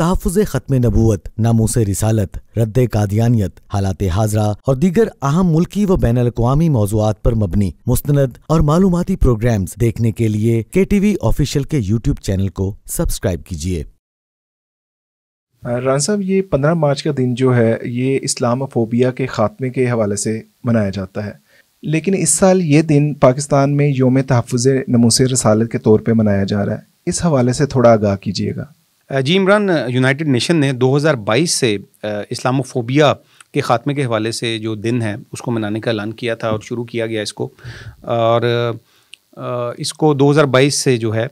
तहफ़ ख़त्म नबूत नामोस रिसालत रद्द कादियानियत हालात हाजरा और दीगर अहम मुल्की व बैन अवी मौजूद पर मबनी मुस्ंद और मालूमती प्रोग्राम्स देखने के लिए के टी वी ऑफिशियल के यूट्यूब चैनल को सब्सक्राइब कीजिए रान साहब ये पंद्रह मार्च का दिन जो है ये इस्लाम फोबिया के ख़ात्मे के हवाले से मनाया जाता है लेकिन इस साल ये दिन पाकिस्तान में योम तहफ़ नमूस रसालत के तौर पर मनाया जा रहा है इस हवाले से थोड़ा आगाह कीजिएगा जी इमरान यूनाइटेड नेशन ने 2022 से इस्लामोफोबिया के ख़ात्मे के हवाले से जो दिन है उसको मनाने का ऐलान किया था और शुरू किया गया इसको और इसको 2022 से जो है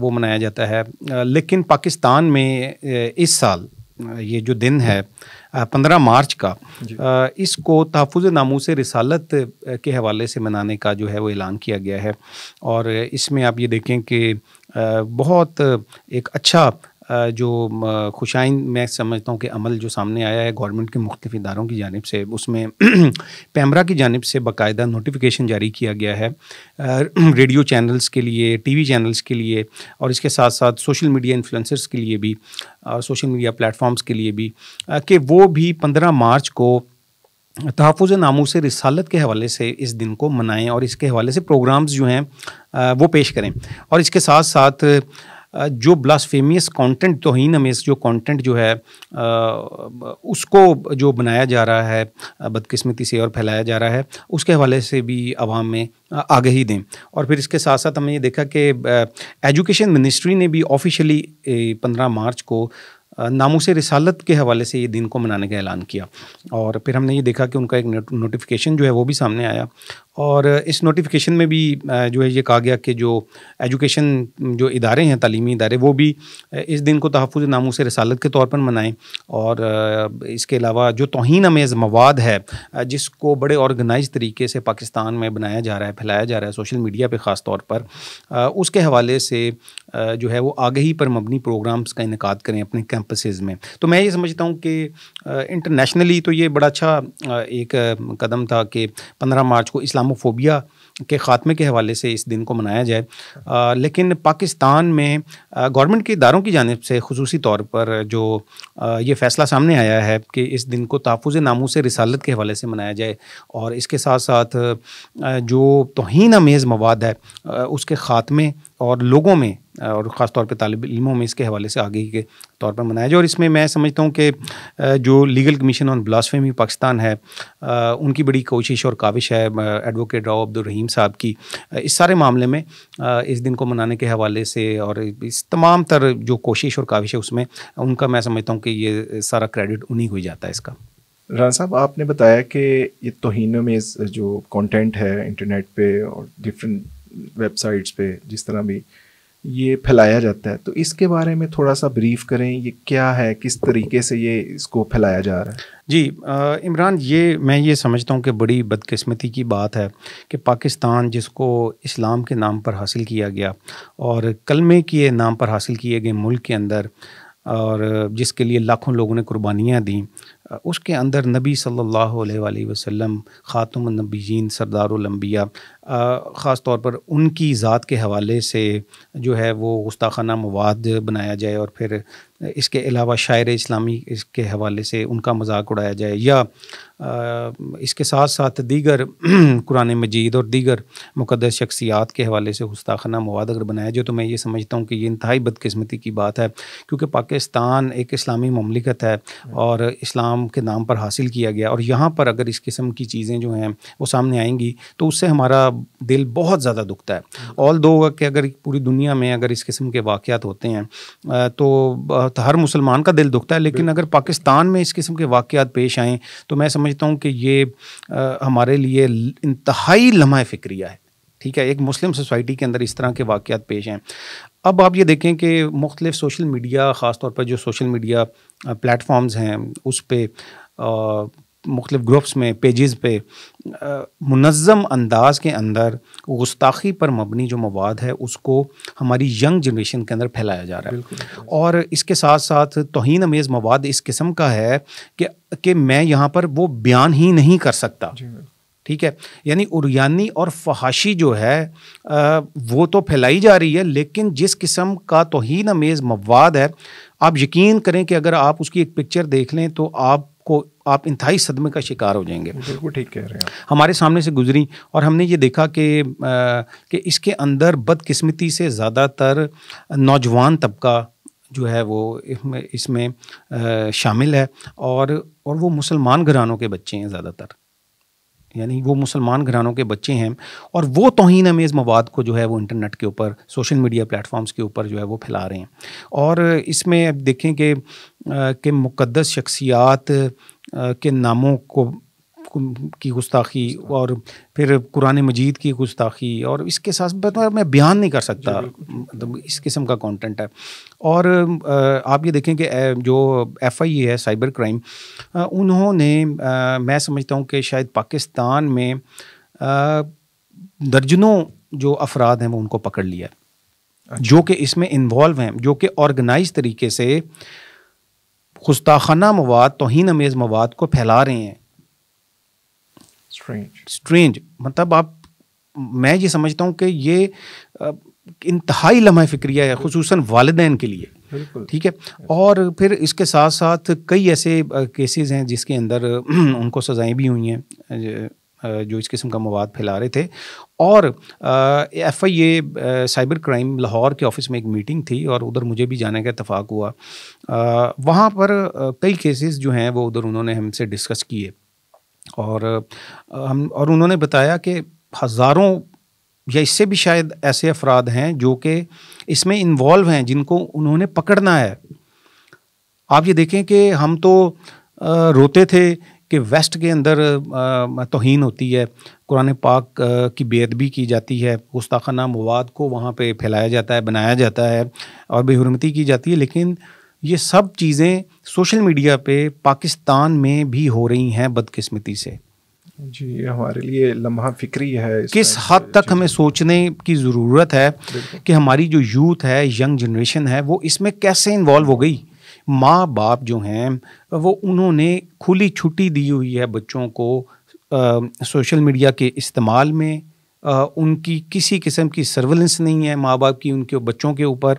वो मनाया जाता है लेकिन पाकिस्तान में इस साल ये जो दिन है पंद्रह मार्च का इसको तहफ़ से रसालत के हवाले से मनाने का जो है वो ऐलान किया गया है और इसमें आप ये देखें कि बहुत एक अच्छा जो खुशाइन मैं समझता हूँ कि अमल जो सामने आया है गवर्नमेंट के मुख्तफ इदारों की जानब से उसमें पैमरा की जानब से बाकायदा नोटिफिकेशन जारी किया गया है रेडियो चैनल्स के लिए टी वी चैनल्स के लिए और इसके साथ साथ सोशल मीडिया इन्फ्लेंसर्स के लिए भी और सोशल मीडिया प्लेटफॉर्म्स के लिए भी कि वो भी पंद्रह मार्च को तहफ़ से रिसालत के हवाले से इस दिन को मनाएं और इसके हवाले से प्रोग्राम्स जो हैं वो पेश करें और इसके साथ साथ जो ब्लास्फेमियस कंटेंट तोहन अमेज जो कंटेंट जो है उसको जो बनाया जा रहा है बदकिस्मती से और फैलाया जा रहा है उसके हवाले से भी आवाम में आगही दें और फिर इसके साथ साथ हमने ये देखा कि एजुकेशन मिनिस्ट्री ने भी ऑफिशियली पंद्रह मार्च को नामों से रिसालत के हवाले से ये दिन को मनाने का ऐलान किया और फिर हमने ये देखा कि उनका एक नोटिफिकेशन जो है वो भी सामने आया और इस नोटिफिकेशन में भी जो है ये कहा गया कि जो एजुकेशन जो इदारे हैं तलीमी इदारे वो भी इस दिन को तहफ़ नामों से रसालत के तौर पर मनाएं और इसके अलावा जो तोहन अमेज़ मवाद है जिसको बड़े ऑर्गेनाइज तरीके से पाकिस्तान में बनाया जा रहा है फैलाया जा रहा है सोशल मीडिया पर ख़ास तौर पर उसके हवाले से जो है वो आगे ही पर मबनी प्रोग्राम्स का इनका करें अपने कैंपसेज में तो मैं ये समझता हूँ कि इंटरनेशनली तो ये बड़ा अच्छा एक कदम था कि पंद्रह मार्च को इस्लाम इस्लामोफोबिया के ख़ात्मे के हवाले से इस दिन को मनाया जाए आ, लेकिन पाकिस्तान में गवर्नमेंट के इदारों की जानब से खसूसी तौर पर जो आ, ये फ़ैसला सामने आया है कि इस दिन को तहफ़ नामों से रिसालत के हवाले से मनाया जाए और इसके साथ साथ जो तोहन आमेज़ मवाद है उसके ख़ात्मे और लोगों में और ख़ास तौर पर तालब इलमों में इसके हवाले से आगे के तौर पर मनाया जाए और इसमें मैं समझता हूँ कि जो legal commission on blasphemy Pakistan है उनकी बड़ी कोशिश और काविश है एडवोकेट राव अब्दुलरहीम साहब की इस सारे मामले में इस दिन को मनाने के हवाले से और इस तमाम तर जो कोशिश और काविश है उसमें उनका मैं समझता हूँ कि ये सारा क्रेडिट उन्हीं को जाता है इसका राना साहब आपने बताया कि ये तोहनों में जो कंटेंट है इंटरनेट पे और डिफरेंट वेबसाइट्स पे जिस तरह भी ये फैलाया जाता है तो इसके बारे में थोड़ा सा ब्रीफ करें ये क्या है किस तरीके से ये इसको फैलाया जा रहा है जी इमरान ये मैं ये समझता हूँ कि बड़ी बदकिस्मती की बात है कि पाकिस्तान जिसको इस्लाम के नाम पर हासिल किया गया और कलमे के नाम पर हासिल किए गए मुल्क के अंदर और जिसके लिए लाखों लोगों ने कुर्बानियाँ दी उसके अंदर नबी सल्लल्लाहु अलैहि वसल्लम ख़ातम सरदार लम्बिया ख़ास तौर पर उनकी ज़ात के हवाले से जो है वो गुस्ताखाना मवाद बनाया जाए और फिर इसके अलावा शायर इस्लामी इसके हवाले से उनका मजाक उड़ाया जाए या इसके साथ साथ दीगर कुरान मजीद और दीगर मुकदस शख्सियात के हवाले से गुस्ताखाना मवाद अगर बनाया जाए तो मैं ये समझता हूँ कि ये इंतहाई बदकस्मती की बात है क्योंकि पाकिस्तान एक इस्लामी ममलिकत है हाँ। और इस्लाम इस्लाम के नाम पर हासिल किया गया और यहाँ पर अगर इस किस्म की चीज़ें जो हैं वो सामने आएंगी तो उससे हमारा दिल बहुत ज़्यादा दुखता है ऑल दो कि अगर पूरी दुनिया में अगर इस किस्म के वाक़ होते हैं तो, तो हर मुसलमान का दिल दुखता है लेकिन अगर पाकिस्तान में इस किस्म के वाक़ पेश आएँ तो मैं समझता हूँ कि ये हमारे लिए इंतहाई लम्हा फ़िक्रिया है ठीक है एक मुस्लिम सोसाइटी के अंदर इस तरह के वाक़ पेश हैं अब आप ये देखें कि मुख्तलिफ सोशल मीडिया ख़ास तौर पर जो सोशल मीडिया प्लेटफॉर्म्स हैं उस पर मुख्तलिफ ग्रुप्स में पेजेस पे मुनज़म अंदाज के अंदर गुस्ताखी पर मबनी जो मवाद है उसको हमारी यंग जनरेशन के अंदर फैलाया जा रहा है और इसके साथ साथ तोहन अमेज़ मवाद इस किस्म का है कि कि मैं यहाँ पर वो बयान ही नहीं कर सकता ठीक है यानी उरियानी और फहाशी जो है आ, वो तो फैलाई जा रही है लेकिन जिस किस्म का तोहन अमेज़ मवाद है आप यकीन करें कि अगर आप उसकी एक पिक्चर देख लें तो आप को आप इंतहाई सदमे का शिकार हो जाएंगे बिल्कुल ठीक कह रहे हैं हमारे सामने से गुजरी और हमने ये देखा कि कि इसके अंदर बदकिस्मती से ज़्यादातर नौजवान तबका जो है वो इसमें शामिल है और और वो मुसलमान घरानों के बच्चे हैं ज़्यादातर यानी वो मुसलमान घरानों के बच्चे हैं और वो तोहन अमेज़ मवाद को जो है वो इंटरनेट के ऊपर सोशल मीडिया प्लेटफॉर्म्स के ऊपर जो है वो फैला रहे हैं और इसमें अब देखें कि के मुकदस शख्सियात के नामों को की गुस्ताखी और फिर कुरान मजीद की गुस्ताखी और इसके साथ मैं बयान नहीं कर सकता मतलब इस किस्म का कंटेंट है और आप ये देखें कि जो एफ आई ए है साइबर क्राइम उन्होंने मैं समझता हूँ कि शायद पाकिस्तान में दर्जनों जो अफराद हैं वो उनको पकड़ लिया अच्छा। जो कि इसमें इन्वॉल्व हैं जो कि ऑर्गेनाइज तरीके से खुस्ताखाना मवाद तोहन अमेज़ मवाद को फैला रहे हैं स्ट्रेंज मतलब आप मैं ये समझता हूँ कि ये इंतहाई लम्हा फिक्रिया है खसूस वालदेन के लिए ठीक है और फिर इसके साथ साथ कई ऐसे केसेस हैं जिसके अंदर उनको सज़ाएं भी हुई हैं जो इस किस्म का मवाद फैला रहे थे और F I A cyber crime Lahore के ऑफिस में एक मीटिंग थी और उधर मुझे भी जाने का इतफाक़ हुआ वहाँ पर कई केसेस जो हैं वो उधर उन्होंने हमसे डिस्कस किए और हम और उन्होंने बताया कि हज़ारों या इससे भी शायद ऐसे अफराद हैं जो कि इसमें इन्वॉल्व हैं जिनको उन्होंने पकड़ना है आप ये देखें कि हम तो रोते थे कि वेस्ट के अंदर तोहन होती है कुरान पाक की बेदबी की जाती है गुस्ताखाना मवाद को वहाँ पे फैलाया जाता है बनाया जाता है और बेहरमती की जाती है लेकिन ये सब चीज़ें सोशल मीडिया पे पाकिस्तान में भी हो रही हैं बदकिस्मती से जी हमारे लिए लम्हा फिक्री है किस हद तक हमें सोचने की ज़रूरत है कि हमारी जो यूथ है यंग जनरेशन है वो इसमें कैसे इन्वॉल्व हो गई माँ बाप जो हैं वो उन्होंने खुली छुट्टी दी हुई है बच्चों को आ, सोशल मीडिया के इस्तेमाल में उनकी किसी किस्म की सर्वेलेंस नहीं है माँ बाप की उनके बच्चों के ऊपर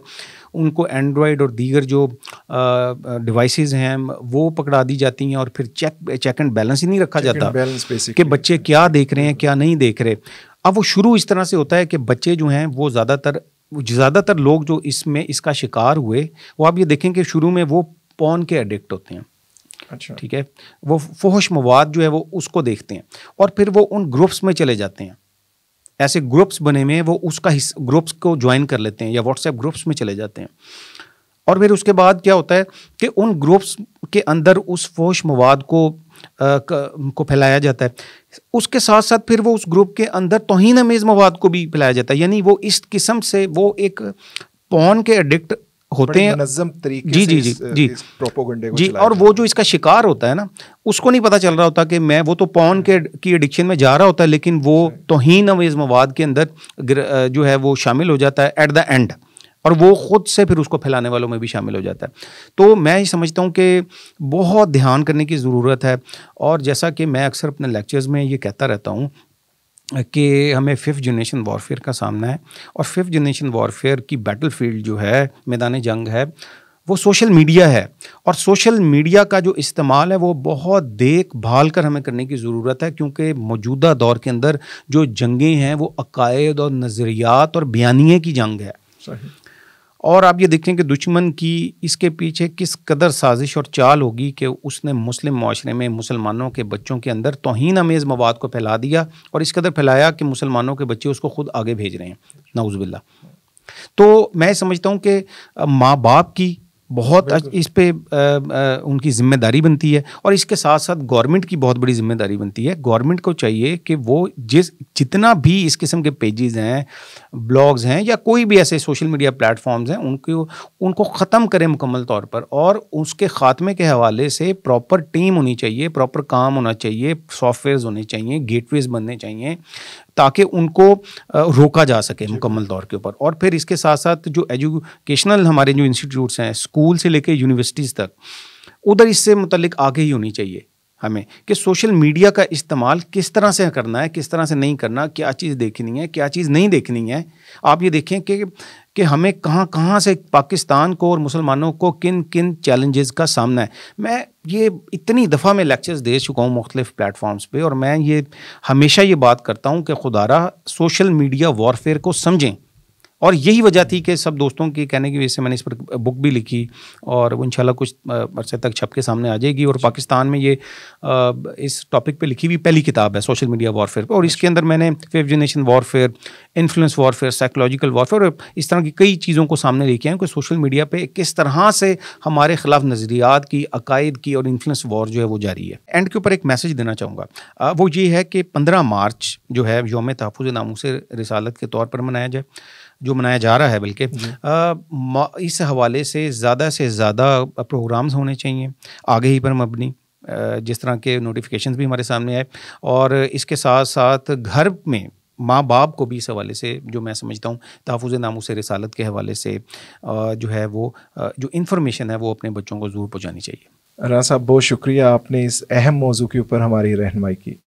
उनको एंड्रॉयड और दीगर जो डिवाइसेस हैं वो पकड़ा दी जाती हैं और फिर चेक चेक एंड बैलेंस ही नहीं रखा जाता कि बच्चे क्या देख रहे हैं क्या नहीं देख रहे अब वो शुरू इस तरह से होता है कि बच्चे जो हैं वो ज़्यादातर ज़्यादातर लोग जो इसमें इसका शिकार हुए वो आप ये देखें कि शुरू में वो पौन के एडिक्ट होते हैं अच्छा ठीक है वो फोहश मवाद जो है वो उसको देखते हैं और फिर वो उन ग्रुप्स में चले जाते हैं ऐसे ग्रुप्स बने हुए हैं वो उसका ग्रुप्स को ज्वाइन कर लेते हैं या व्हाट्सएप ग्रुप्स में चले जाते हैं और फिर उसके बाद क्या होता है कि उन ग्रुप्स के अंदर उस फोश मवाद को आ, क, को फैलाया जाता है उसके साथ साथ फिर वो उस ग्रुप के अंदर तोहन अमेज मवाद को भी फैलाया जाता है यानी वो इस किस्म से वो एक पौन के एडिक्ट होते हैं तरीके जी जी जी इस, जी इस प्रोपोगंडे को जी और वो जो इसका शिकार होता है ना उसको नहीं पता चल रहा होता कि मैं वो तो पौन के हम्म। की एडिक्शन में जा रहा होता है लेकिन वो तोहन अवेज मवाद के अंदर जो है वो शामिल हो जाता है एट द एंड और वो ख़ुद से फिर उसको फैलाने वालों में भी शामिल हो जाता है तो मैं ये समझता हूँ कि बहुत ध्यान करने की ज़रूरत है और जैसा कि मैं अक्सर अपने लेक्चर्स में ये कहता रहता हूँ कि हमें फिफ्थ जनरेशन वारफेयर का सामना है और फिफ्थ जनरेशन वारफेयर की बैटल फील्ड जो है मैदान जंग है वो सोशल मीडिया है और सोशल मीडिया का जो इस्तेमाल है वो बहुत देख भाल कर हमें करने की ज़रूरत है क्योंकि मौजूदा दौर के अंदर जो जंगें हैं वो अकायद और नज़रियात और बयानिए की जंग है और आप ये देखें कि दुश्मन की इसके पीछे किस कदर साजिश और चाल होगी कि उसने मुस्लिम माशरे में मुसलमानों के बच्चों के अंदर तोहन अमेज़ मवाद को फैला दिया और इस कदर फैलाया कि मुसलमानों के बच्चे उसको ख़ुद आगे भेज रहे हैं नाउज़बिल्ला तो मैं समझता हूँ कि माँ बाप की बहुत इस पे आ, आ, उनकी जिम्मेदारी बनती है और इसके साथ साथ गवर्नमेंट की बहुत बड़ी जिम्मेदारी बनती है गवर्नमेंट को चाहिए कि वो जिस जितना भी इस किस्म के पेजेस हैं ब्लॉग्स हैं या कोई भी ऐसे सोशल मीडिया प्लेटफॉर्म्स हैं उनको उनको ख़त्म करें मुकम्मल तौर पर और उसके ख़ात्मे के हवाले से प्रॉपर टीम होनी चाहिए प्रॉपर काम होना चाहिए सॉफ्टवेयर होने चाहिए गेटवेज बनने चाहिए ताकि उनको रोका जा सके मुकम्मल दौर के ऊपर और फिर इसके साथ साथ जो एजुकेशनल हमारे जो इंस्टीट्यूट्स हैं स्कूल से लेकर यूनिवर्सिटीज़ तक उधर इससे मतलब आगे ही होनी चाहिए हमें कि सोशल मीडिया का इस्तेमाल किस तरह से करना है किस तरह से नहीं करना क्या चीज़ देखनी है क्या चीज़ नहीं देखनी है आप ये देखें कि कि हमें कहाँ कहाँ से पाकिस्तान को और मुसलमानों को किन किन चैलेंजेस का सामना है मैं ये इतनी दफ़ा मैं लेक्चर्स दे चुका हूँ मुख्तलिफ़ प्लेटफॉर्म्स पे और मैं ये हमेशा ये बात करता हूँ कि खुदारा सोशल मीडिया वॉरफेयर को समझें और यही वजह थी कि सब दोस्तों के कहने की वजह से मैंने इस पर बुक भी लिखी और वो इंशाल्लाह कुछ अरसे तक छप के सामने आ जाएगी और पाकिस्तान में ये इस टॉपिक पे लिखी हुई पहली किताब है सोशल मीडिया वारफेयर पर और इसके अंदर मैंने fifth generation warfare influence warfare psychological warfare और इस तरह की कई चीज़ों को सामने लेके आए कि सोशल मीडिया पर किस तरह से हमारे ख़िलाफ़ नज़रियात की अकायद की और इन्फ्लुएंस वॉर जो है वो जारी है एंड के ऊपर एक मैसेज देना चाहूँगा वो ये है कि पंद्रह मार्च जो है योम तहफ़ नामों से रिसालत के तौर पर मनाया जाए जो मनाया जा रहा है बल्कि इस हवाले से ज़्यादा से ज़्यादा प्रोग्राम्स होने चाहिए आगे ही पर मबनी जिस तरह के नोटिफिकेशन भी हमारे सामने आए और इसके साथ साथ घर में माँ बाप को भी इस हवाले से जो मैं समझता हूँ तहफ़ नामों से रसालत के हवाले से जो है वो जो इन्फॉर्मेशन है वो अपने बच्चों को ज़रूर पहुँचानी चाहिए राना साहब बहुत शुक्रिया आपने इस अहम मौजू के ऊपर हमारी रहनमाई की